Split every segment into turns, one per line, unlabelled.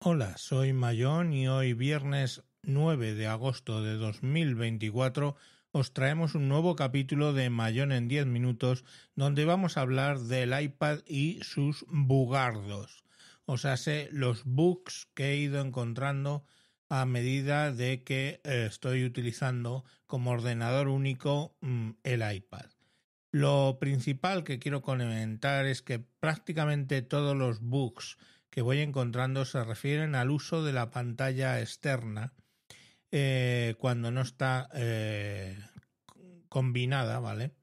Hola, soy Mayón y hoy viernes 9 de agosto de 2024 os traemos un nuevo capítulo de Mayón en 10 minutos donde vamos a hablar del iPad y sus bugardos. O sea, los bugs que he ido encontrando a medida de que eh, estoy utilizando como ordenador único mm, el iPad. Lo principal que quiero comentar es que prácticamente todos los bugs que voy encontrando se refieren al uso de la pantalla externa eh, cuando no está eh, combinada, ¿vale?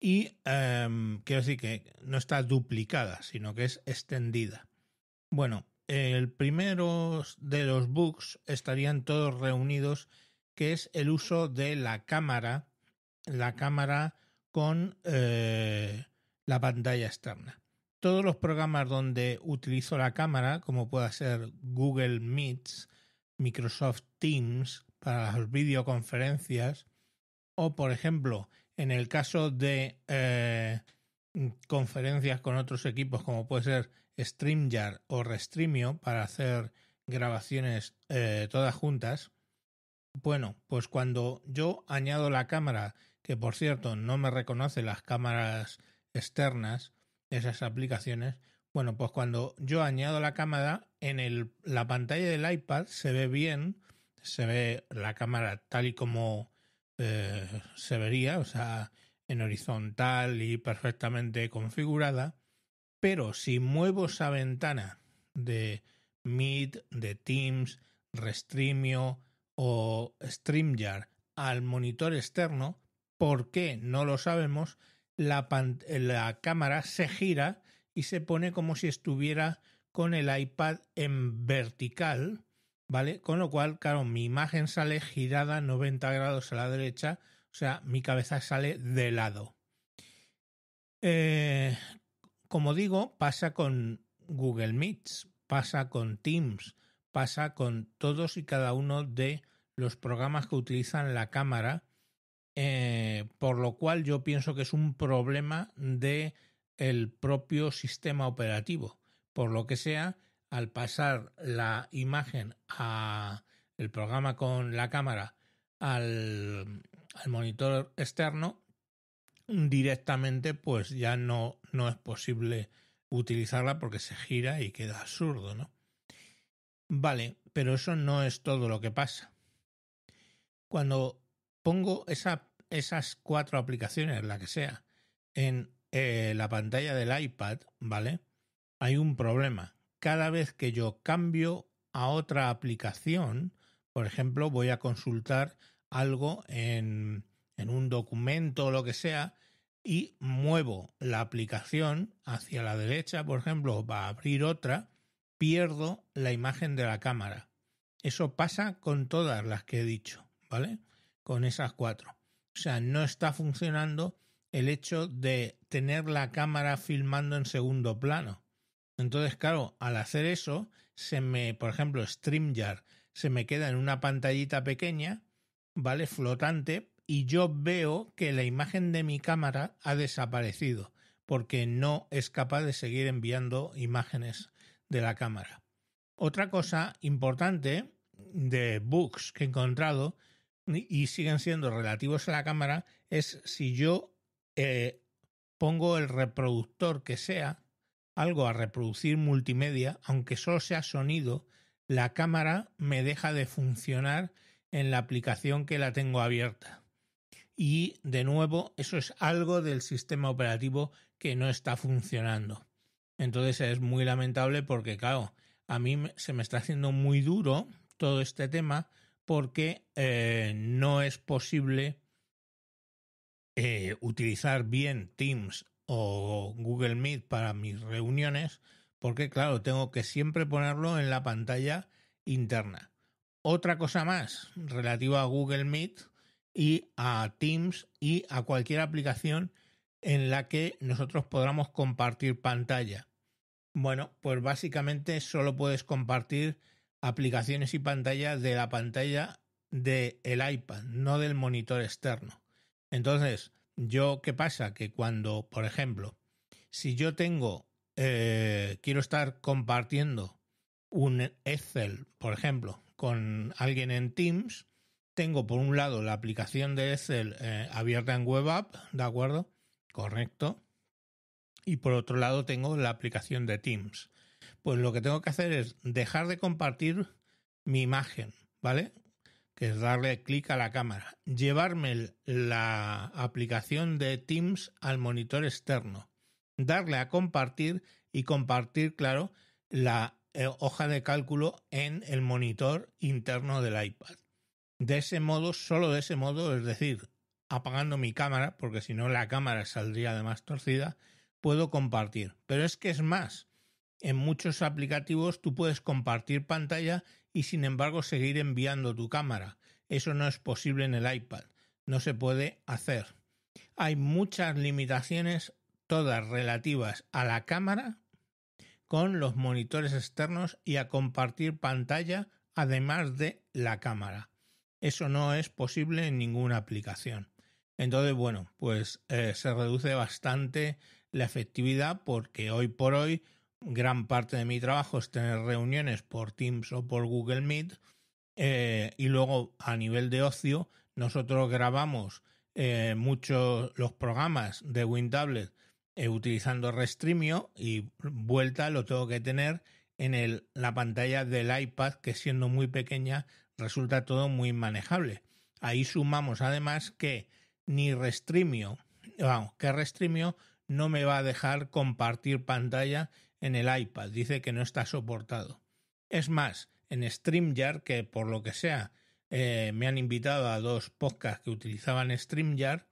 Y em, quiero decir que no está duplicada, sino que es extendida. Bueno, el primero de los bugs estarían todos reunidos, que es el uso de la cámara, la cámara con eh, la pantalla externa todos los programas donde utilizo la cámara, como pueda ser Google Meets, Microsoft Teams para las videoconferencias, o por ejemplo, en el caso de eh, conferencias con otros equipos, como puede ser StreamYard o Restreamio, para hacer grabaciones eh, todas juntas. Bueno, pues cuando yo añado la cámara, que por cierto no me reconoce las cámaras externas, esas aplicaciones, bueno, pues cuando yo añado la cámara, en el, la pantalla del iPad se ve bien, se ve la cámara tal y como eh, se vería, o sea, en horizontal y perfectamente configurada, pero si muevo esa ventana de Meet, de Teams, Restreamio o StreamYard al monitor externo, ¿por qué? No lo sabemos, la, cámara se gira y se pone como si estuviera con el iPad en vertical, ¿vale? Con lo cual, claro, mi imagen sale girada 90 grados a la derecha, o sea, mi cabeza sale de lado. Eh, como digo, pasa con Google Meets, pasa con Teams, pasa con todos y cada uno de los programas que utilizan la cámara eh, por lo cual yo pienso que es un problema de el propio sistema operativo. Por lo que sea, al pasar la imagen a el programa con la cámara al, al monitor externo, directamente pues ya no, no es posible utilizarla porque se gira y queda absurdo, ¿no? Vale, pero eso no es todo lo que pasa. Cuando pongo esa esas cuatro aplicaciones, la que sea, en eh, la pantalla del iPad, ¿vale? Hay un problema. Cada vez que yo cambio a otra aplicación, por ejemplo, voy a consultar algo en, en un documento o lo que sea, y muevo la aplicación hacia la derecha, por ejemplo, va a abrir otra, pierdo la imagen de la cámara. Eso pasa con todas las que he dicho, ¿vale? Con esas cuatro sea, no está funcionando el hecho de tener la cámara filmando en segundo plano. Entonces, claro, al hacer eso, se me, por ejemplo, StreamYard se me queda en una pantallita pequeña, ¿vale? Flotante, y yo veo que la imagen de mi cámara ha desaparecido, porque no es capaz de seguir enviando imágenes de la cámara. Otra cosa importante de bugs que he encontrado y siguen siendo relativos a la cámara es si yo eh, pongo el reproductor que sea, algo a reproducir multimedia, aunque solo sea sonido, la cámara me deja de funcionar en la aplicación que la tengo abierta. Y de nuevo, eso es algo del sistema operativo que no está funcionando. Entonces es muy lamentable porque, claro, a mí se me está haciendo muy duro todo este tema porque eh, no es posible eh, utilizar bien Teams o Google Meet para mis reuniones, porque claro, tengo que siempre ponerlo en la pantalla interna. Otra cosa más relativa a Google Meet y a Teams y a cualquier aplicación en la que nosotros podamos compartir pantalla. Bueno, pues básicamente solo puedes compartir aplicaciones y pantallas de la pantalla del el iPad, no del monitor externo. Entonces, yo, ¿qué pasa? Que cuando, por ejemplo, si yo tengo, eh, quiero estar compartiendo un Excel, por ejemplo, con alguien en Teams, tengo por un lado la aplicación de Excel eh, abierta en Web App, ¿de acuerdo? Correcto. Y por otro lado tengo la aplicación de Teams pues lo que tengo que hacer es dejar de compartir mi imagen, ¿vale? Que es darle clic a la cámara. Llevarme la aplicación de Teams al monitor externo. Darle a compartir y compartir, claro, la eh, hoja de cálculo en el monitor interno del iPad. De ese modo, solo de ese modo, es decir, apagando mi cámara, porque si no la cámara saldría de más torcida, puedo compartir. Pero es que es más, en muchos aplicativos tú puedes compartir pantalla y sin embargo seguir enviando tu cámara. Eso no es posible en el iPad. No se puede hacer. Hay muchas limitaciones, todas relativas a la cámara, con los monitores externos y a compartir pantalla además de la cámara. Eso no es posible en ninguna aplicación. Entonces, bueno, pues eh, se reduce bastante la efectividad porque hoy por hoy gran parte de mi trabajo es tener reuniones por Teams o por Google Meet. Eh, y luego, a nivel de ocio, nosotros grabamos eh, muchos los programas de WinTablet eh, utilizando Restreamio y vuelta lo tengo que tener en la pantalla del iPad, que siendo muy pequeña resulta todo muy manejable. Ahí sumamos además que ni Restreamio, vamos, que Restreamio no me va a dejar compartir pantalla en el iPad, dice que no está soportado. Es más, en StreamYard, que por lo que sea eh, me han invitado a dos podcasts que utilizaban StreamYard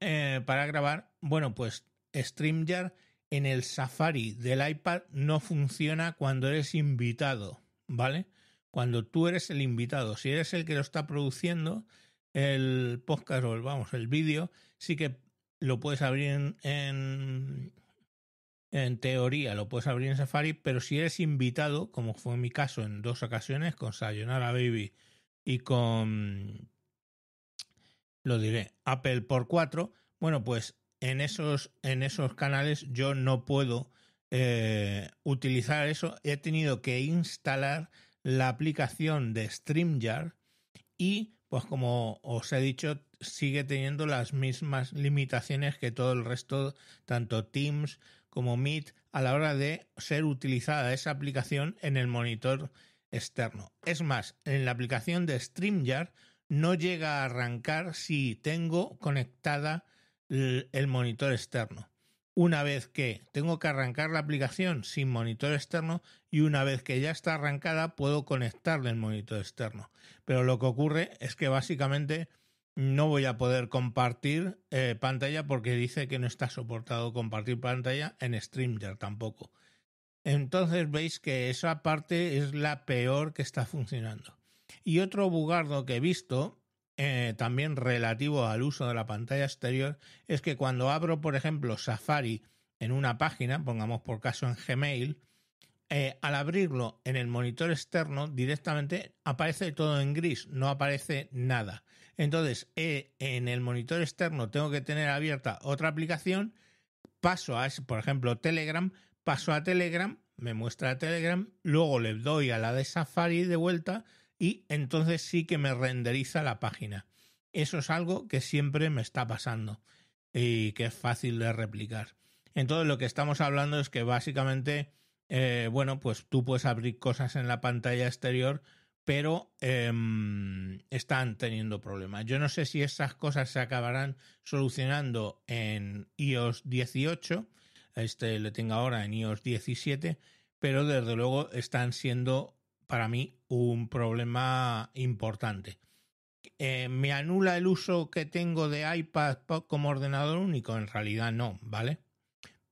eh, para grabar, bueno, pues StreamYard en el Safari del iPad no funciona cuando eres invitado, ¿vale? Cuando tú eres el invitado, si eres el que lo está produciendo, el podcast o el, vamos, el vídeo, sí que lo puedes abrir en, en teoría lo puedes abrir en Safari, pero si eres invitado, como fue mi caso en dos ocasiones, con Sayonara Baby y con, lo diré, Apple por 4, bueno, pues en esos, en esos canales yo no puedo eh, utilizar eso. He tenido que instalar la aplicación de StreamYard y, pues como os he dicho, sigue teniendo las mismas limitaciones que todo el resto, tanto Teams, como Meet a la hora de ser utilizada esa aplicación en el monitor externo. Es más, en la aplicación de StreamYard no llega a arrancar si tengo conectada el monitor externo. Una vez que tengo que arrancar la aplicación sin monitor externo y una vez que ya está arrancada puedo conectarle el monitor externo. Pero lo que ocurre es que básicamente no voy a poder compartir eh, pantalla porque dice que no está soportado compartir pantalla en Streamer tampoco. Entonces veis que esa parte es la peor que está funcionando. Y otro bugardo que he visto, eh, también relativo al uso de la pantalla exterior, es que cuando abro, por ejemplo, Safari en una página, pongamos por caso en Gmail, eh, al abrirlo en el monitor externo directamente aparece todo en gris, no aparece nada. Entonces, eh, en el monitor externo tengo que tener abierta otra aplicación, paso a, por ejemplo, Telegram, paso a Telegram, me muestra Telegram, luego le doy a la de Safari de vuelta y entonces sí que me renderiza la página. Eso es algo que siempre me está pasando y que es fácil de replicar. Entonces lo que estamos hablando es que básicamente eh, bueno, pues tú puedes abrir cosas en la pantalla exterior, pero em, están teniendo problemas. Yo no sé si esas cosas se acabarán solucionando en iOS 18, este lo tengo ahora en iOS 17, pero desde luego están siendo para mí un problema importante. Eh, ¿Me anula el uso que tengo de iPad como ordenador único? En realidad no, ¿vale?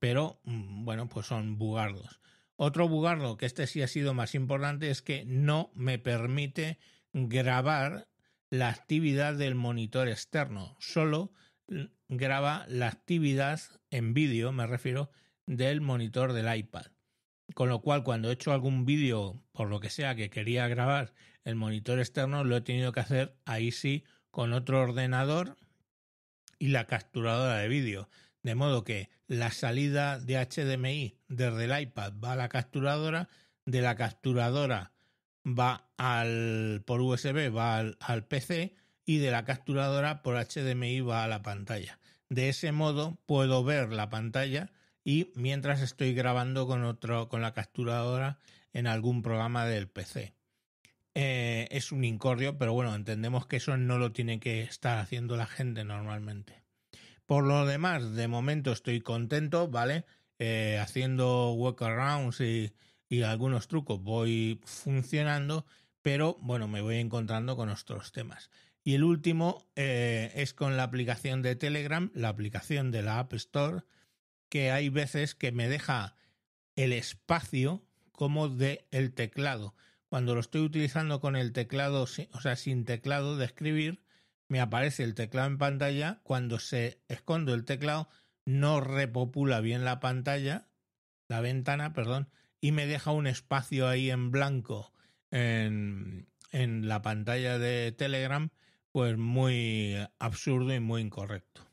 Pero mm, bueno, pues son bugardos. Otro bugarlo, que este sí ha sido más importante, es que no me permite grabar la actividad del monitor externo, solo mm, graba la actividad en vídeo, me refiero, del monitor del iPad. Con lo cual, cuando he hecho algún vídeo, por lo que sea, que quería grabar el monitor externo, lo he tenido que hacer ahí sí con otro ordenador y la capturadora de vídeo. De modo que la salida de HDMI desde el iPad va a la capturadora, de la capturadora va al por USB va al, PC y de la capturadora por HDMI va a la pantalla. De ese modo puedo ver la pantalla y mientras estoy grabando con otro con la capturadora en algún programa del PC. Eh, es un incordio, pero bueno, entendemos que eso no lo tiene que estar haciendo la gente normalmente. Por lo demás, de momento estoy contento, ¿vale? Eh, haciendo workarounds y, algunos trucos voy funcionando, pero bueno, me voy encontrando con otros temas. Y el último eh, es con la aplicación de Telegram, la aplicación de la App Store, que hay veces que me deja el espacio como de el teclado. Cuando lo estoy utilizando con el teclado, o sea, sin teclado de escribir, me aparece el teclado en pantalla, cuando se escondo el teclado no repopula bien la pantalla, la ventana, perdón, y me deja un espacio ahí en blanco en, en la pantalla de Telegram, pues muy absurdo y muy incorrecto.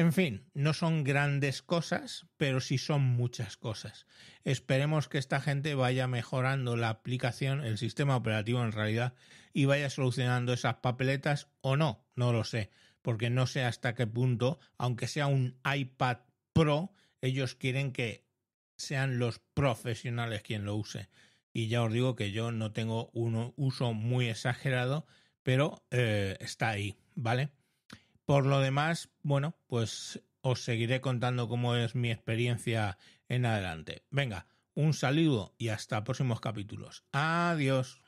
En fin, no son grandes cosas, pero sí son muchas cosas. Esperemos que esta gente vaya mejorando la aplicación, el sistema operativo en realidad, y vaya solucionando esas papeletas o no, no lo sé, porque no sé hasta qué punto, aunque sea un iPad Pro, ellos quieren que sean los profesionales quien lo use. Y ya os digo que yo no tengo un uso muy exagerado, pero eh, está ahí, ¿vale? Por lo demás, bueno, pues os seguiré contando cómo es mi experiencia en adelante. Venga, un saludo y hasta próximos capítulos. Adiós.